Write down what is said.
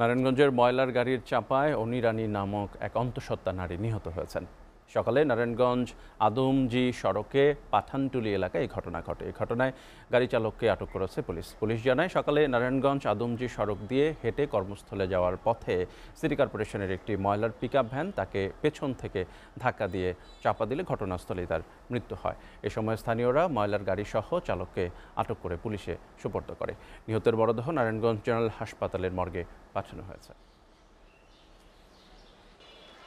নারায়ণগঞ্জের ময়লার গাড়ির চাপায় অনিরানী নামক এক অন্তঃসত্ত্বা নারী নিহত হয়েছেন সকালে নারায়ণগঞ্জ আদমজি সড়কে পাঠানটুলি এলাকায় এই ঘটনা ঘটে এই ঘটনায় গাড়ি চালককে আটক করেছে পুলিশ পুলিশ জানায় সকালে নারায়ণগঞ্জ আদমজি সড়ক দিয়ে হেঁটে কর্মস্থলে যাওয়ার পথে সিটি কর্পোরেশনের একটি ময়লার পিক ভ্যান তাকে পেছন থেকে ধাক্কা দিয়ে চাপা দিলে ঘটনাস্থলেই তার মৃত্যু হয় এ সময় স্থানীয়রা ময়লার গাড়িসহ চালককে আটক করে পুলিশে সুপর্দ করে নিহতের মরদেহ নারায়ণগঞ্জ জেনারেল হাসপাতালের মর্গে পাঠানো হয়েছে